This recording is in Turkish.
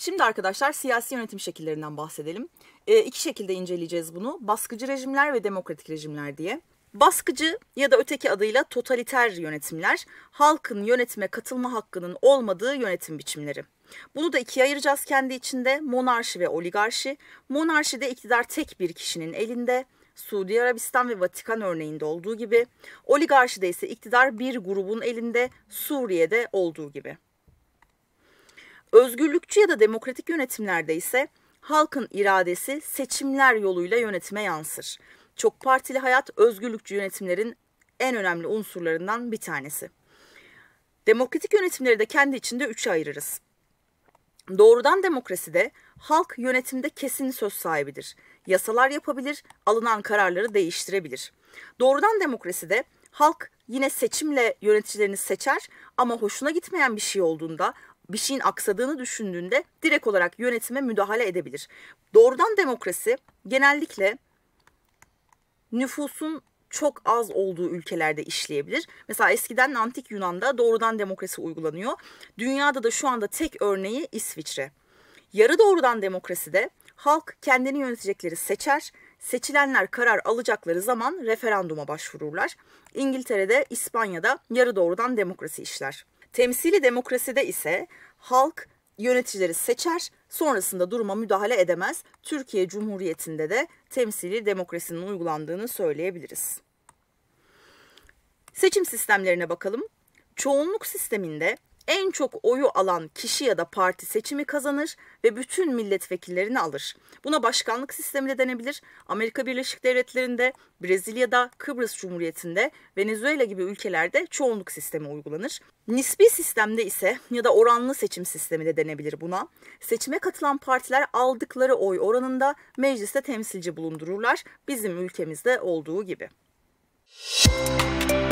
Şimdi arkadaşlar siyasi yönetim şekillerinden bahsedelim. E, iki şekilde inceleyeceğiz bunu. Baskıcı rejimler ve demokratik rejimler diye. Baskıcı ya da öteki adıyla totaliter yönetimler, halkın yönetime katılma hakkının olmadığı yönetim biçimleri. Bunu da ikiye ayıracağız kendi içinde monarşi ve oligarşi. Monarşide iktidar tek bir kişinin elinde, Suudi Arabistan ve Vatikan örneğinde olduğu gibi. Oligarşide ise iktidar bir grubun elinde, Suriye'de olduğu gibi. Özgürlükçü ya da demokratik yönetimlerde ise halkın iradesi seçimler yoluyla yönetime yansır. Çok partili hayat özgürlükçü yönetimlerin en önemli unsurlarından bir tanesi. Demokratik yönetimleri de kendi içinde üçe ayırırız. Doğrudan demokraside halk yönetimde kesin söz sahibidir. Yasalar yapabilir, alınan kararları değiştirebilir. Doğrudan demokraside halk yine seçimle yöneticilerini seçer ama hoşuna gitmeyen bir şey olduğunda bir şeyin aksadığını düşündüğünde direkt olarak yönetime müdahale edebilir. Doğrudan demokrasi genellikle nüfusun çok az olduğu ülkelerde işleyebilir. Mesela eskiden antik Yunan'da doğrudan demokrasi uygulanıyor. Dünyada da şu anda tek örneği İsviçre. Yarı doğrudan demokraside halk kendini yönetecekleri seçer, seçilenler karar alacakları zaman referanduma başvururlar. İngiltere'de, İspanya'da yarı doğrudan demokrasi işler. Temsili demokraside ise halk yöneticileri seçer, sonrasında duruma müdahale edemez. Türkiye Cumhuriyeti'nde de temsili demokrasinin uygulandığını söyleyebiliriz. Seçim sistemlerine bakalım. Çoğunluk sisteminde en çok oyu alan kişi ya da parti seçimi kazanır ve bütün milletvekillerini alır. Buna başkanlık sistemi de denebilir. Amerika Birleşik Devletleri'nde, Brezilya'da, Kıbrıs Cumhuriyeti'nde, Venezuela gibi ülkelerde çoğunluk sistemi uygulanır. Nispi sistemde ise ya da oranlı seçim sistemi de denebilir buna. Seçime katılan partiler aldıkları oy oranında mecliste temsilci bulundururlar. Bizim ülkemizde olduğu gibi. Müzik